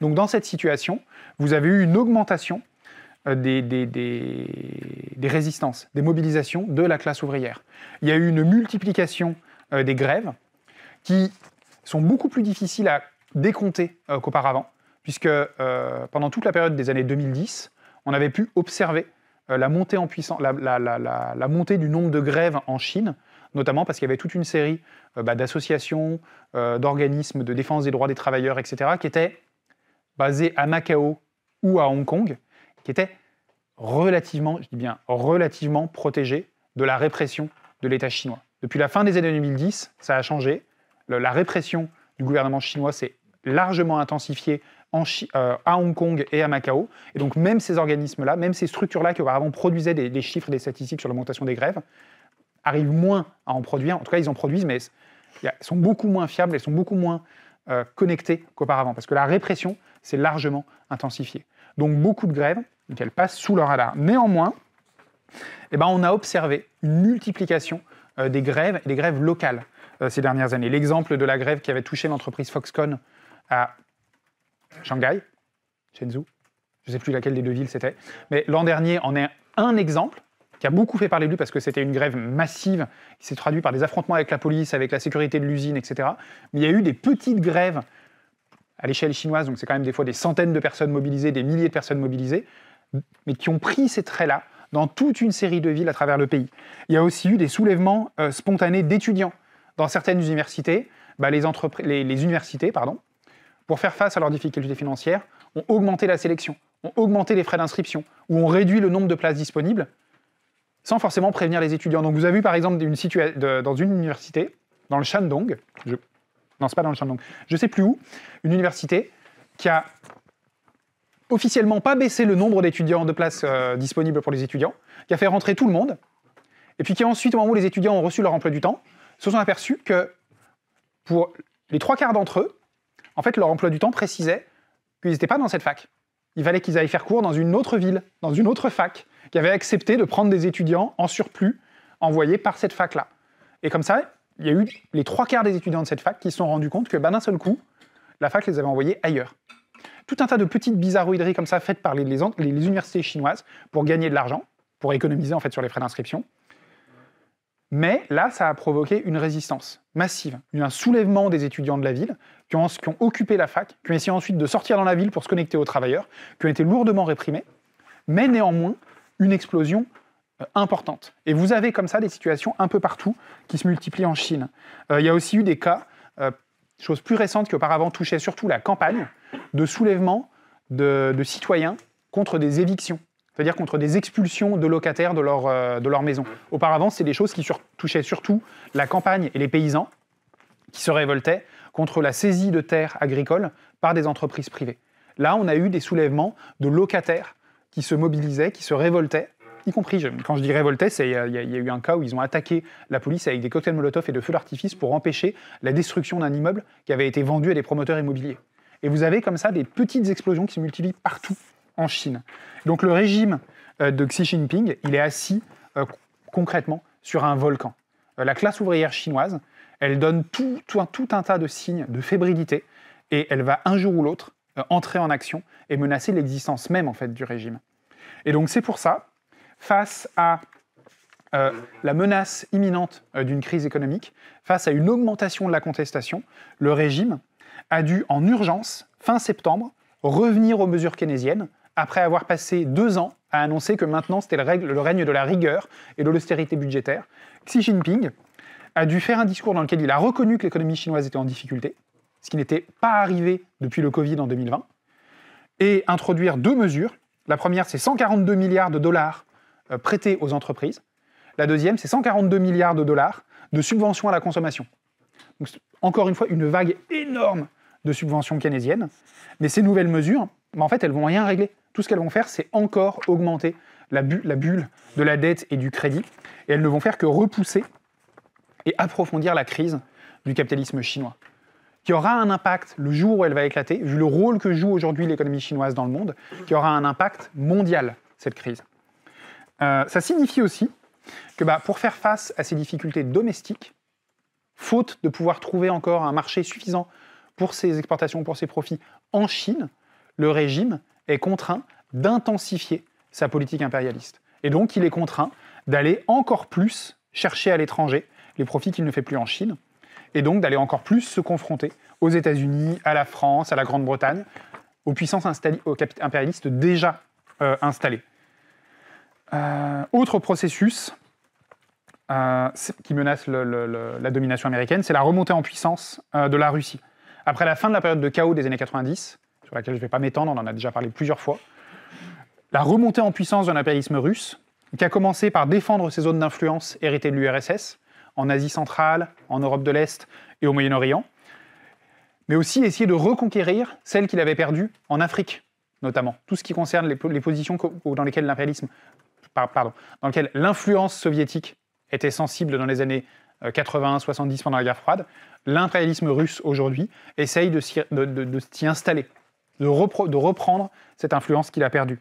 Donc dans cette situation, vous avez eu une augmentation euh, des, des, résistances, des mobilisations de la classe ouvrière. Il y a eu une multiplication euh, des grèves qui sont beaucoup plus difficiles à décompter euh, qu'auparavant, puisque euh, pendant toute la période des années 2010, on avait pu observer la montée du nombre de grèves en Chine, notamment parce qu'il y avait toute une série bah, d'associations, d'organismes de défense des droits des travailleurs, etc., qui étaient basés à Macao ou à Hong Kong, qui étaient relativement, je bien relativement protégés de la répression de l'État chinois. Depuis la fin des années 2010, ça a changé. la répression du gouvernement chinois s'est largement intensifiée en euh, à Hong Kong et à Macao. Et donc même ces organismes-là, même ces structures-là qui auparavant produisaient des, des, chiffres des statistiques sur l'augmentation des grèves, arrivent moins à en produire. En tout cas, ils en produisent, mais ils sont beaucoup moins fiables, et sont beaucoup moins euh, connectés qu'auparavant. Parce que la répression s'est largement intensifiée. Donc beaucoup de grèves, donc elles passent sous leur radar. Néanmoins, eh ben, on a observé une multiplication euh, des grèves, des grèves locales euh, ces dernières années. L'exemple de la grève qui avait touché l'entreprise Foxconn à Shanghai, Shenzhou, je ne sais plus laquelle des deux villes c'était, mais l'an dernier en est un exemple qui a beaucoup fait parler de lui parce que c'était une grève massive qui s'est traduite par des affrontements avec la police, avec la sécurité de l'usine, etc. Mais il y a eu des petites grèves à l'échelle chinoise, donc c'est quand même des fois des centaines de personnes mobilisées, des milliers de personnes mobilisées, mais qui ont pris ces traits-là dans toute une série de villes à travers le pays. Il y a aussi eu des soulèvements euh, spontanés d'étudiants dans certaines universités. Bah, les, les, les, universités, pardon, pour faire face à leurs difficultés financières, ont augmenté la sélection, ont augmenté les frais d'inscription, ou ont réduit le nombre de places disponibles, sans forcément prévenir les étudiants. Donc vous avez vu par exemple dans une université, dans le Shandong, je... non c'est pas dans le Shandong, je sais plus où, une université qui a officiellement pas baissé le nombre d'étudiants de places euh, disponibles pour les étudiants, qui a fait rentrer tout le monde, et puis qui ensuite, au moment où les étudiants ont reçu leur emploi du temps, se sont aperçus que pour les trois quarts d'entre eux, en fait, leur emploi du temps précisait qu'ils n'étaient pas dans cette fac. Il fallait qu'ils aillent faire cours dans une autre ville, dans une autre fac, qui avait accepté de prendre des étudiants en surplus envoyés par cette fac-là. Et comme ça, il y a eu les trois quarts des étudiants de cette fac qui se sont rendus compte que ben, d'un seul coup, la fac les avait envoyés ailleurs tout un tas de petites bizarroïderies comme ça faites par les, les, universités chinoises pour gagner de l'argent, pour économiser en fait sur les frais d'inscription. Mais là, ça a provoqué une résistance massive, un soulèvement des étudiants de la ville qui ont, qui occupé la fac, qui ont essayé ensuite de sortir dans la ville pour se connecter aux travailleurs, qui ont été lourdement réprimés, mais néanmoins une explosion euh, importante. Et vous avez comme ça des situations un peu partout qui se multiplient en Chine. Euh, il y a aussi eu des cas, euh, choses plus récentes, qui auparavant touchaient surtout la campagne, de soulèvements de, citoyens contre des évictions c'est-à-dire contre des expulsions de locataires de leur, euh, maison. Auparavant, c'est des choses qui touchaient surtout la campagne et les paysans qui se révoltaient contre la saisie de terres agricoles par des entreprises privées. Là, on a eu des soulèvements de locataires qui se mobilisaient, qui se révoltaient, y compris, quand je dis révoltaient, il y, y, a eu un cas où ils ont attaqué la police avec des cocktails Molotov et de feux d'artifice pour empêcher la destruction d'un immeuble qui avait été vendu à des promoteurs immobiliers. Et vous avez comme ça des petites explosions qui se multiplient partout en Chine. Donc le régime euh, de Xi Jinping, il est assis euh, concrètement sur un volcan. Euh, la classe ouvrière chinoise, elle donne tout, un, tas de signes de fébrilité et elle va un jour ou l'autre entrer en action et menacer l'existence même en fait du régime. Et donc c'est pour ça, face à la menace imminente d'une crise économique, face à une augmentation de la contestation, le régime a dû en urgence, fin septembre, revenir aux mesures keynésiennes, après avoir passé deux ans à annoncer que maintenant c'était le, règne de la rigueur et de l'austérité budgétaire. Xi Jinping a dû faire un discours dans lequel il a reconnu que l'économie chinoise était en difficulté, ce qui n'était pas arrivé depuis le Covid en 2020, et introduire deux mesures. La première, c'est 142 milliards de dollars euh, prêtés aux entreprises. La deuxième, c'est 142 milliards de dollars de subventions à la consommation. Donc, encore une fois, une vague énorme de subventions keynésiennes. Mais ces nouvelles mesures, bah, en fait, elles vont rien régler. Tout ce qu'elles vont faire, c'est encore augmenter la, bulle de la dette et du crédit. Et elles ne vont faire que repousser et approfondir la crise du capitalisme chinois, qui aura un impact le jour où elle va éclater, vu le rôle que joue aujourd'hui l'économie chinoise dans le monde, qui aura un impact mondial, cette crise. Euh, ça signifie aussi que bah, pour faire face à ces difficultés domestiques, faute de pouvoir trouver encore un marché suffisant pour ses exportations, pour ses profits en Chine, le régime est contraint d'intensifier sa politique impérialiste. Et donc il est contraint d'aller encore plus chercher à l'étranger les profits qu'il ne fait plus en Chine, et donc d'aller encore plus se confronter aux États-Unis, à la France, à la Grande-Bretagne, aux puissances impérialistes déjà euh, installées. Euh, autre processus, qui menace la domination américaine, c'est la remontée en puissance euh, de la Russie. Après la fin de la période de chaos des années 90, sur laquelle je ne vais pas m'étendre, on en a déjà parlé plusieurs fois, la remontée en puissance d'un impérialisme russe, qui a commencé par défendre ses zones d'influence héritées de l'URSS, en Asie centrale, en Europe de l'Est et au Moyen-Orient, mais aussi essayer de reconquérir celles qu'il avait perdues en Afrique, notamment. Tout ce qui concerne les, les positions dans lesquelles l'impérialisme, pardon, dans lesquelles l'influence soviétique était sensible dans les années 80-70 euh, pendant la guerre froide, l'impérialisme russe aujourd'hui essaye de s'y, installer, de, reprendre cette influence qu'il a perdue.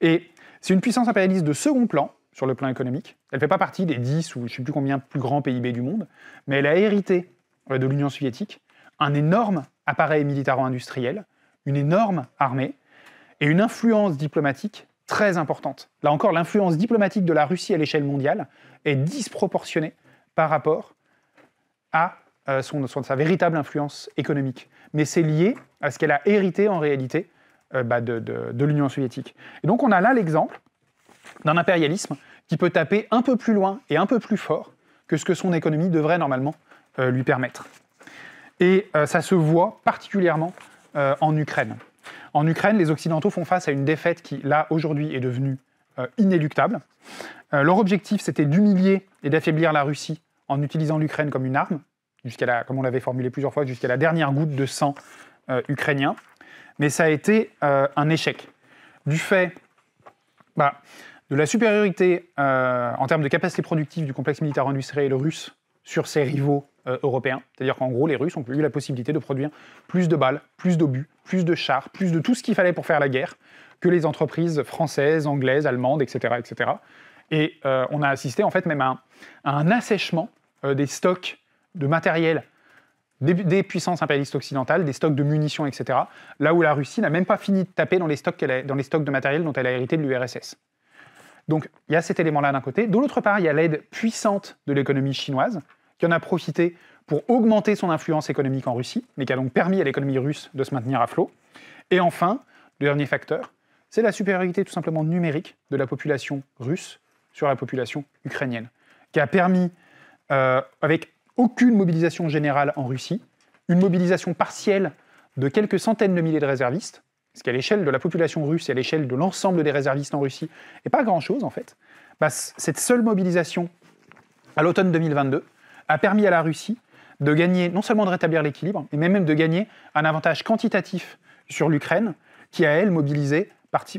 Et c'est une puissance impérialiste de second plan sur le plan économique. Elle ne fait pas partie des 10 ou je ne sais plus combien plus grands PIB du monde, mais elle a hérité euh, de l'Union soviétique un énorme appareil militaro-industriel, une énorme armée et une influence diplomatique très importante. Là encore, l'influence diplomatique de la Russie à l'échelle mondiale est disproportionnée par rapport à euh, sa véritable influence économique. Mais c'est lié à ce qu'elle a hérité en réalité euh, bah, de, l'Union soviétique. Et donc on a là l'exemple d'un impérialisme qui peut taper un peu plus loin et un peu plus fort que ce que son économie devrait normalement euh, lui permettre. Et ça se voit particulièrement en Ukraine. En Ukraine, les Occidentaux font face à une défaite qui, là, aujourd'hui, est devenue euh, inéluctable. Euh, leur objectif, c'était d'humilier et d'affaiblir la Russie en utilisant l'Ukraine comme une arme, comme on l'avait formulé plusieurs fois, jusqu'à la dernière goutte de sang euh, ukrainien. Mais ça a été un échec. Du fait bah, de la supériorité en termes de capacité productive du complexe militaire industriel russe sur ses rivaux euh, européen. C'est-à-dire qu'en gros, les Russes ont eu la possibilité de produire plus de balles, plus d'obus, plus de chars, plus de tout ce qu'il fallait pour faire la guerre que les entreprises françaises, anglaises, allemandes, etc. etc. Et euh, on a assisté en fait même à un, assèchement euh, des stocks de matériel des, puissances impérialistes occidentales, des stocks de munitions, etc. Là où la Russie n'a même pas fini de taper dans les stocks, dans les stocks de matériel dont elle a hérité de l'URSS. Donc il y a cet élément-là d'un côté. De l'autre part, il y a l'aide puissante de l'économie chinoise, qui en a profité pour augmenter son influence économique en Russie, mais qui a donc permis à l'économie russe de se maintenir à flot. Et enfin, dernier facteur, c'est la supériorité tout simplement numérique de la population russe sur la population ukrainienne, qui a permis, euh, avec aucune mobilisation générale en Russie, une mobilisation partielle de quelques centaines de milliers de réservistes, ce qui à l'échelle de la population russe et à l'échelle de l'ensemble des réservistes en Russie n'est pas grand-chose en fait, bah, cette seule mobilisation à l'automne 2022 a permis à la Russie de gagner, non seulement de rétablir l'équilibre, mais même de gagner un avantage quantitatif sur l'Ukraine, qui a, elle, mobilisé,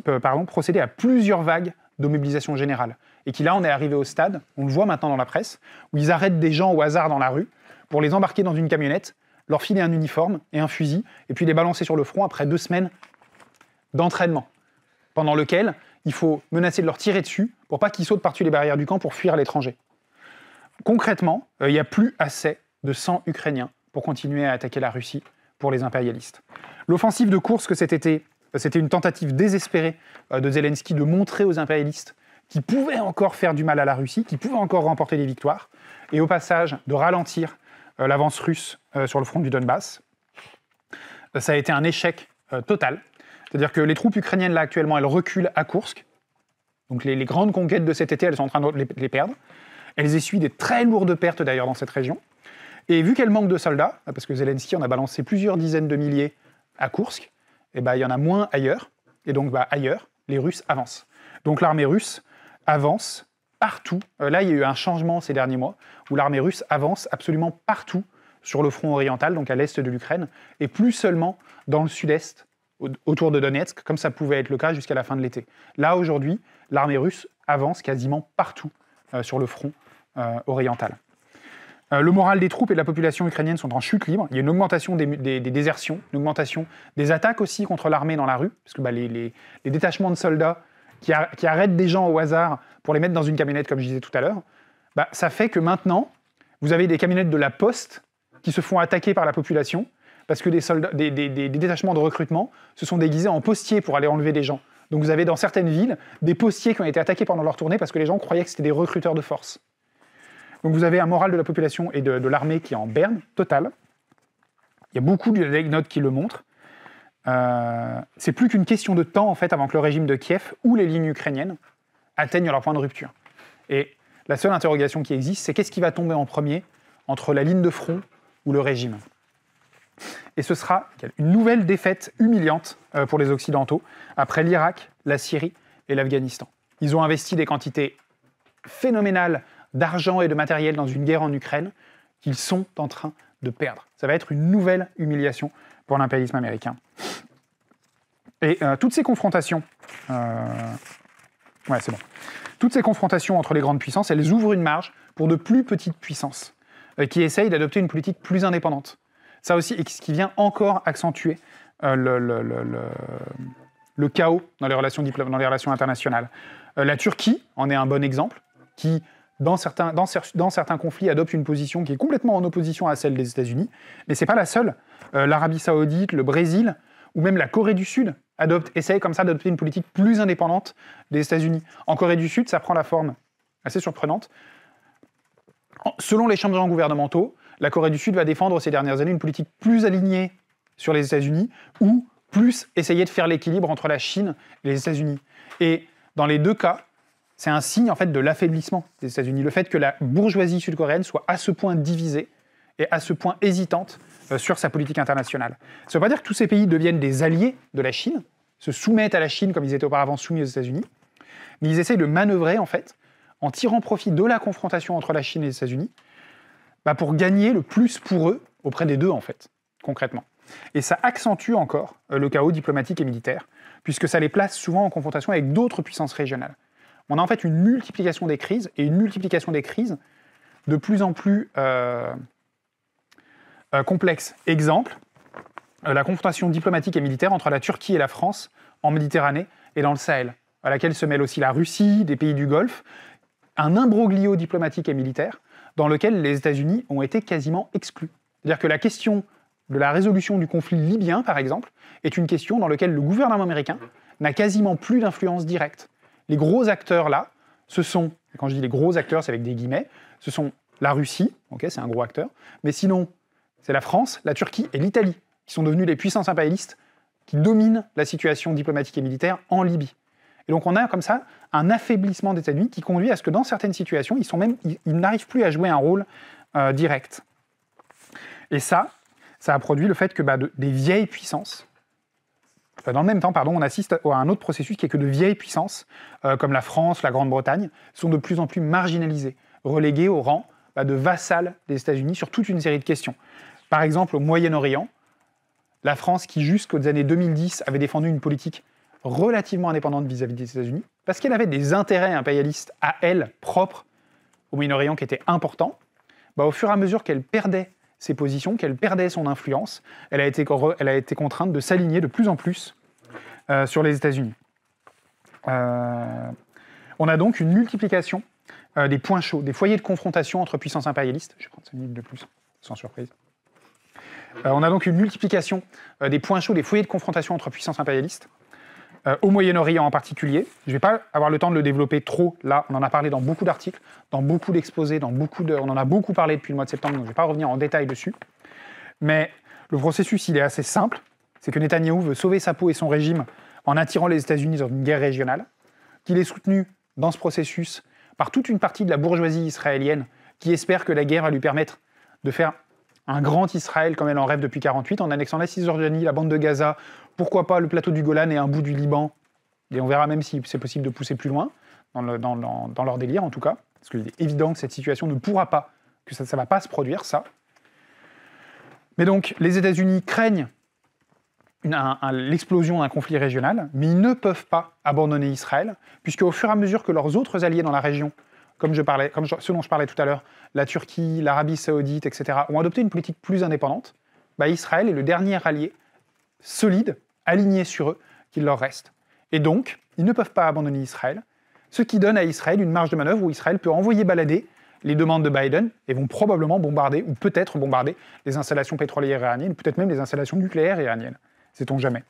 euh, pardon, procédé à plusieurs vagues de mobilisation générale. Et qui, là, on est arrivé au stade, on le voit maintenant dans la presse, où ils arrêtent des gens au hasard dans la rue pour les embarquer dans une camionnette, leur filer un uniforme et un fusil, et puis les balancer sur le front après deux semaines d'entraînement, pendant lequel il faut menacer de leur tirer dessus pour pas qu'ils sautent par-dessus les barrières du camp pour fuir à l'étranger concrètement, euh, il n'y a plus assez de sang ukrainien pour continuer à attaquer la Russie pour les impérialistes. L'offensive de Kursk cet été, euh, c'était une tentative désespérée euh, de Zelensky de montrer aux impérialistes qu'ils pouvaient encore faire du mal à la Russie, qu'ils pouvait encore remporter des victoires, et au passage de ralentir l'avance russe sur le front du Donbass. Ça a été un échec total. C'est-à-dire que les troupes ukrainiennes, là actuellement, elles reculent à Kursk. Donc les, grandes conquêtes de cet été, elles sont en train de les perdre. Elles essuient des très lourdes pertes d'ailleurs dans cette région. Et vu qu'elles manquent de soldats, ah, parce que Zelensky en a balancé plusieurs dizaines de milliers à Kursk, et eh ben, il y en a moins ailleurs. Et donc bah, ailleurs, les Russes avancent. Donc l'armée russe avance partout. Euh, là, il y a eu un changement ces derniers mois, où l'armée russe avance absolument partout sur le front oriental, donc à l'est de l'Ukraine, et plus seulement dans le sud-est, autour de Donetsk, comme ça pouvait être le cas jusqu'à la fin de l'été. Là, aujourd'hui, l'armée russe avance quasiment partout euh, sur le front euh, orientale. Euh, le moral des troupes et de la population ukrainienne sont en chute libre. Il y a une augmentation des, désertions, une augmentation des attaques aussi contre l'armée dans la rue, parce que bah, les, détachements de soldats qui, arrêtent des gens au hasard pour les mettre dans une camionnette, comme je disais tout à l'heure, bah, ça fait que maintenant, vous avez des camionnettes de la poste qui se font attaquer par la population parce que des, des, des, détachements de recrutement se sont déguisés en postiers pour aller enlever des gens. Donc vous avez dans certaines villes des postiers qui ont été attaqués pendant leur tournée parce que les gens croyaient que c'était des recruteurs de force. Donc vous avez un moral de la population et de, l'armée qui est en berne totale. Il y a beaucoup d'anecdotes qui le montrent. Euh, c'est plus qu'une question de temps en fait avant que le régime de Kiev ou les lignes ukrainiennes atteignent leur point de rupture. Et la seule interrogation qui existe, c'est qu'est-ce qui va tomber en premier entre la ligne de front ou le régime Et ce sera une nouvelle défaite humiliante euh, pour les Occidentaux après l'Irak, la Syrie et l'Afghanistan. Ils ont investi des quantités phénoménales d'argent et de matériel dans une guerre en Ukraine qu'ils sont en train de perdre. Ça va être une nouvelle humiliation pour l'impérialisme américain. Et euh, toutes ces confrontations, euh, ouais, c'est bon. Toutes ces confrontations entre les grandes puissances, elles ouvrent une marge pour de plus petites puissances euh, qui essayent d'adopter une politique plus indépendante. Ça aussi, et ce qui vient encore accentuer le, chaos dans les relations, dans les relations internationales. la Turquie en est un bon exemple, qui dans certains, dans, certains conflits, adopte une position qui est complètement en opposition à celle des États-Unis, mais c'est pas la seule. Euh, L'Arabie saoudite, le Brésil, ou même la Corée du Sud adopte, essaye comme ça d'adopter une politique plus indépendante des États-Unis. En Corée du Sud, ça prend la forme assez surprenante. selon les changements gouvernementaux, la Corée du Sud va défendre ces dernières années une politique plus alignée sur les États-Unis ou plus essayer de faire l'équilibre entre la Chine et les États-Unis. Et dans les deux cas, c'est un signe en fait de l'affaiblissement des États-Unis. Le fait que la bourgeoisie sud-coréenne soit à ce point divisée et à ce point hésitante euh, sur sa politique internationale. Ça ne veut pas dire que tous ces pays deviennent des alliés de la Chine, se soumettent à la Chine comme ils étaient auparavant soumis aux États-Unis, mais ils essayent de manœuvrer en fait en tirant profit de la confrontation entre la Chine et les États-Unis bah, pour gagner le plus pour eux auprès des deux en fait, concrètement. Et ça accentue encore euh, le chaos diplomatique et militaire, puisque ça les place souvent en confrontation avec d'autres puissances régionales. On a en fait une multiplication des crises et une multiplication des crises de plus en plus euh, euh, complexes. complexe. Exemple, euh, la confrontation diplomatique et militaire entre la Turquie et la France en Méditerranée et dans le Sahel, à laquelle se mêle aussi la Russie, des pays du Golfe, un imbroglio diplomatique et militaire dans lequel les États-Unis ont été quasiment exclus. C'est-à-dire que la question de la résolution du conflit libyen, par exemple, est une question dans laquelle le gouvernement américain n'a quasiment plus d'influence directe. Les gros acteurs là, ce sont, quand je dis les gros acteurs, c'est avec des guillemets, ce sont la Russie, ok, c'est un gros acteur, mais sinon, c'est la France, la Turquie et l'Italie, qui sont devenus les puissances impérialistes qui dominent la situation diplomatique et militaire en Libye. Et donc on a comme ça un affaiblissement des États-Unis qui conduit à ce que dans certaines situations, ils, sont même, ils, n'arrivent plus à jouer un rôle euh, direct. Et ça, ça a produit le fait que bah, des vieilles puissances euh, dans le même temps, pardon, on assiste à un autre processus qui est que de vieilles puissances, euh, comme la France, la Grande-Bretagne, sont de plus en plus marginalisées, reléguées au rang bah, de vassales des États-Unis sur toute une série de questions. Par exemple, au Moyen-Orient, la France, qui jusqu'aux années 2010 avait défendu une politique relativement indépendante vis-à-vis des États-Unis, parce qu'elle avait des intérêts impérialistes à elle propres au Moyen-Orient qui étaient importants, bah, au fur et à mesure qu'elle perdait ses positions, qu'elle perdait son influence, elle a été, elle a été contrainte de s'aligner de plus en plus euh, sur les États-Unis. Euh, on a donc une multiplication euh, des points chauds, des foyers de confrontation entre puissances impérialistes. Je vais prendre de plus, sans surprise. on a donc une multiplication des points chauds, des foyers de confrontation entre puissances impérialistes, au Moyen-Orient en particulier. Je ne vais pas avoir le temps de le développer trop là, on en a parlé dans beaucoup d'articles, dans beaucoup d'exposés, dans beaucoup de... on en a beaucoup parlé depuis le mois de septembre, donc je ne vais pas revenir en détail dessus. Mais le processus, il est assez simple c'est que Netanyahou veut sauver sa peau et son régime en attirant les États-Unis dans une guerre régionale, qu'il est soutenu dans ce processus par toute une partie de la bourgeoisie israélienne qui espère que la guerre va lui permettre de faire un grand Israël comme elle en rêve depuis 48, en annexant la Cisjordanie, la bande de Gaza, pourquoi pas le plateau du Golan et un bout du Liban, et on verra même si c'est possible de pousser plus loin, dans, dans, leur délire en tout cas, parce qu'il est évident que cette situation ne pourra pas, que ça ne va pas se produire, ça. Mais donc, les États-Unis craignent l'explosion d'un conflit régional, mais ils ne peuvent pas abandonner Israël, puisque au fur et à mesure que leurs autres alliés dans la région, comme, je parlais, comme ce dont je parlais tout à l'heure, la Turquie, l'Arabie saoudite, etc., ont adopté une politique plus indépendante, bah, Israël est le dernier allié solide, aligné sur eux, qu'il leur reste. Et donc, ils ne peuvent pas abandonner Israël, ce qui donne à Israël une marge de manœuvre où Israël peut envoyer balader les demandes de Biden et vont probablement bombarder, ou peut-être bombarder, les installations pétrolières iraniennes, peut-être même les installations nucléaires iraniennes sait-on jamais.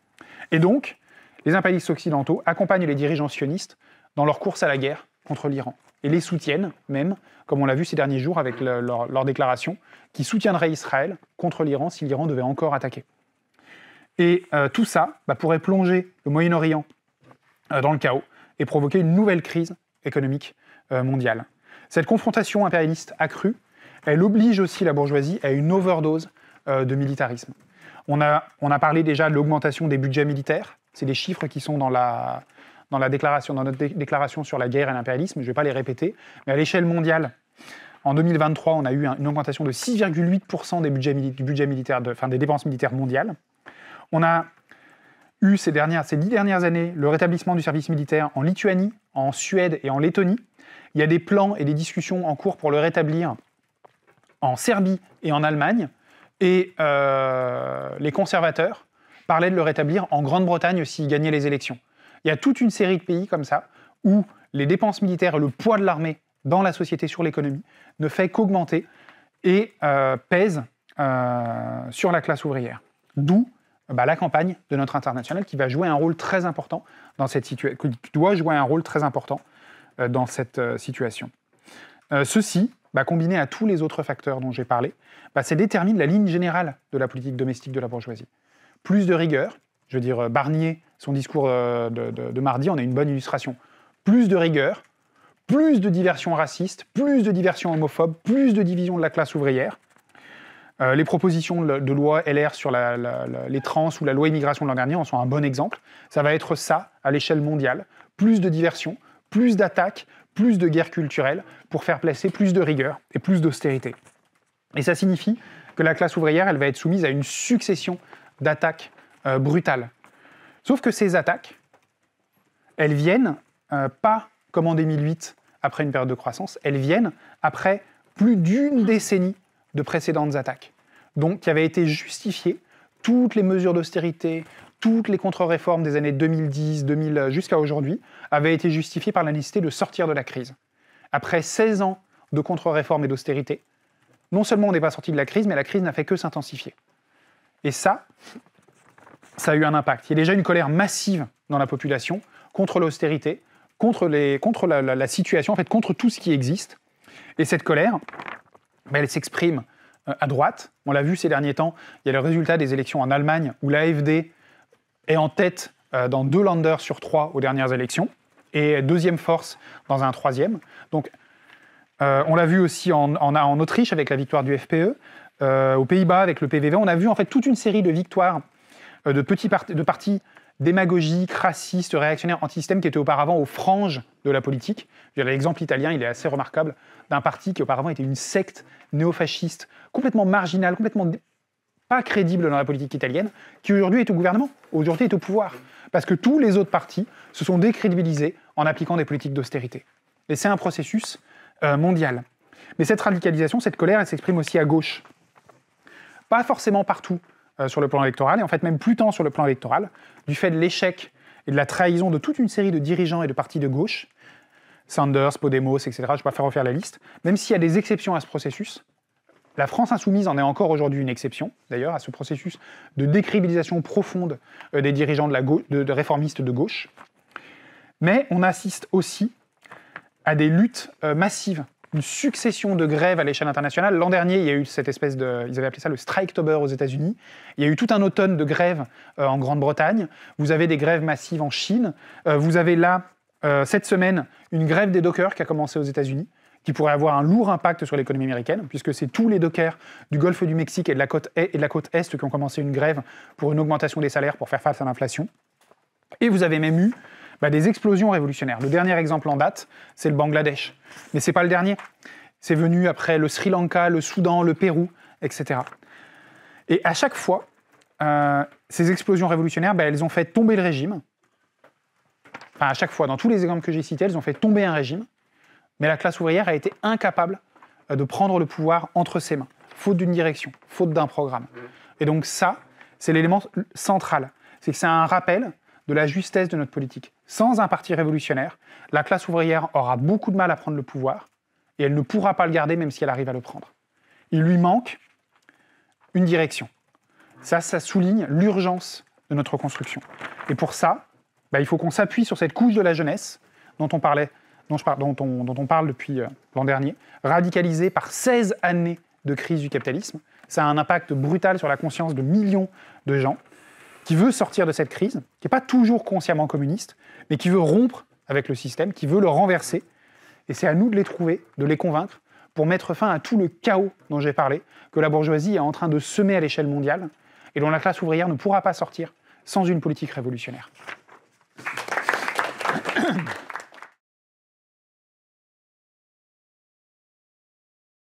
Et donc, les impérialistes occidentaux accompagnent les dirigeants sionistes dans leur course à la guerre contre l'Iran et les soutiennent même, comme on l'a vu ces derniers jours avec leur, déclaration, qui soutiendrait Israël contre l'Iran si l'Iran devait encore attaquer. Et euh, tout ça bah, pourrait plonger le Moyen-Orient euh, dans le chaos et provoquer une nouvelle crise économique euh, mondiale. Cette confrontation impérialiste accrue, elle oblige aussi la bourgeoisie à une overdose de militarisme. On a, parlé déjà de l'augmentation des budgets militaires. C'est des chiffres qui sont dans la, déclaration, dans notre déclaration sur la guerre et l'impérialisme. Je ne vais pas les répéter. Mais à l'échelle mondiale, en 2023, on a eu une augmentation de 6,8% des du budget militaire, des dépenses militaires mondiales. On a eu ces, dernières, ces dix dernières années le rétablissement du service militaire en Lituanie, en Suède et en Lettonie. Il y a des plans et des discussions en cours pour le rétablir en Serbie et en Allemagne. Et euh, les conservateurs parlaient de le rétablir en Grande-Bretagne s'ils gagnaient les élections. Il y a toute une série de pays comme ça où les dépenses militaires et le poids de l'armée dans la société sur l'économie ne fait qu'augmenter et euh, pèse euh, sur la classe ouvrière. D'où bah, la campagne de notre international qui va jouer un rôle très important dans cette situation, doit jouer un rôle très important dans cette situation. ceci bah, combiné à tous les autres facteurs dont j'ai parlé, ça bah, détermine la ligne générale de la politique domestique de la bourgeoisie. Plus de rigueur, je veux dire, euh, Barnier, son discours euh, de, mardi en est une bonne illustration. Plus de rigueur, plus de diversion raciste, plus de diversion homophobe, plus de division de la classe ouvrière. Euh, les propositions de loi LR sur les trans ou la loi immigration de l'an dernier en sont un bon exemple. Ça va être ça à l'échelle mondiale. Plus de diversion, plus d'attaques, plus de guerre culturelle pour faire placer plus de rigueur et plus d'austérité. Et ça signifie que la classe ouvrière, elle va être soumise à une succession d'attaques euh, brutales. Sauf que ces attaques, elles viennent euh, pas comme en 2008, après une période de croissance, elles viennent après plus d'une décennie de précédentes attaques. Donc, qui avaient été justifiées, toutes les mesures d'austérité, toutes les contre-réformes des années 2010, 2000 euh, jusqu'à aujourd'hui, avait été justifié par la nécessité de sortir de la crise. Après 16 ans de contre-réforme et d'austérité, non seulement on n'est pas sorti de la crise, mais la crise n'a fait que s'intensifier. Et ça, ça a eu un impact. Il y a déjà une colère massive dans la population contre l'austérité, contre, les, contre la, situation, en fait, contre tout ce qui existe. Et cette colère, ben, elle s'exprime euh, à droite. On l'a vu ces derniers temps, il y a le résultat des élections en Allemagne où l'AFD est en tête euh, dans deux landers sur trois aux dernières élections, et deuxième force dans un troisième. Donc, euh, on l'a vu aussi en, en, Autriche avec la victoire du FPE, euh, aux Pays-Bas avec le PVV. On a vu en fait toute une série de victoires de petits de partis démagogiques, racistes, réactionnaires, anti-système qui étaient auparavant aux franges de la politique. L'exemple italien, il est assez remarquable, d'un parti qui auparavant était une secte néofasciste, complètement marginale, complètement pas crédible dans la politique italienne, qui aujourd'hui est au gouvernement, aujourd'hui est au pouvoir parce que tous les autres partis se sont décrédibilisés en appliquant des politiques d'austérité. Et c'est un processus euh, mondial. Mais cette radicalisation, cette colère, elle s'exprime aussi à gauche. Pas forcément partout euh, sur le plan électoral, et en fait même plus tant sur le plan électoral, du fait de l'échec et de la trahison de toute une série de dirigeants et de partis de gauche, Sanders, Podemos, etc., je vais pas faire refaire la liste, même s'il y a des exceptions à ce processus, la France insoumise en est encore aujourd'hui une exception, d'ailleurs, à ce processus de décribilisation profonde euh, des dirigeants de, réformistes de gauche. Mais on assiste aussi à des luttes euh, massives, une succession de grèves à l'échelle internationale. L'an dernier, il y a eu cette espèce de, ils avaient appelé ça le Striketober aux États-Unis. Il y a eu tout un automne de grèves euh, en Grande-Bretagne. Vous avez des grèves massives en Chine. vous avez là cette semaine une grève des dockers qui a commencé aux États-Unis qui pourrait avoir un lourd impact sur l'économie américaine, puisque c'est tous les dockers du golfe du Mexique et de la côte est, qui ont commencé une grève pour une augmentation des salaires pour faire face à l'inflation. Et vous avez même eu bah, des explosions révolutionnaires. Le dernier exemple en date, c'est le Bangladesh. Mais ce n'est pas le dernier. C'est venu après le Sri Lanka, le Soudan, le Pérou, etc. Et à chaque fois, euh, ces explosions révolutionnaires, bah, elles ont fait tomber le régime. Enfin, à chaque fois, dans tous les exemples que j'ai cités, elles ont fait tomber un régime. Mais la classe ouvrière a été incapable euh, de prendre le pouvoir entre ses mains, faute d'une direction, faute d'un programme. Et donc ça, c'est l'élément central. C'est que c'est un rappel de la justesse de notre politique. Sans un parti révolutionnaire, la classe ouvrière aura beaucoup de mal à prendre le pouvoir et elle ne pourra pas le garder même si elle arrive à le prendre. Il lui manque une direction. Ça, ça souligne l'urgence de notre construction. Et pour ça, bah, il faut qu'on s'appuie sur cette couche de la jeunesse dont on parlait dont, parle, dont, on, parle depuis euh, l'an dernier, radicalisé par 16 années de crise du capitalisme. Ça a un impact brutal sur la conscience de millions de gens qui veut sortir de cette crise, qui n'est pas toujours consciemment communiste, mais qui veut rompre avec le système, qui veut le renverser. Et c'est à nous de les trouver, de les convaincre, pour mettre fin à tout le chaos dont j'ai parlé, que la bourgeoisie est en train de semer à l'échelle mondiale, et dont la classe ouvrière ne pourra pas sortir sans une politique révolutionnaire.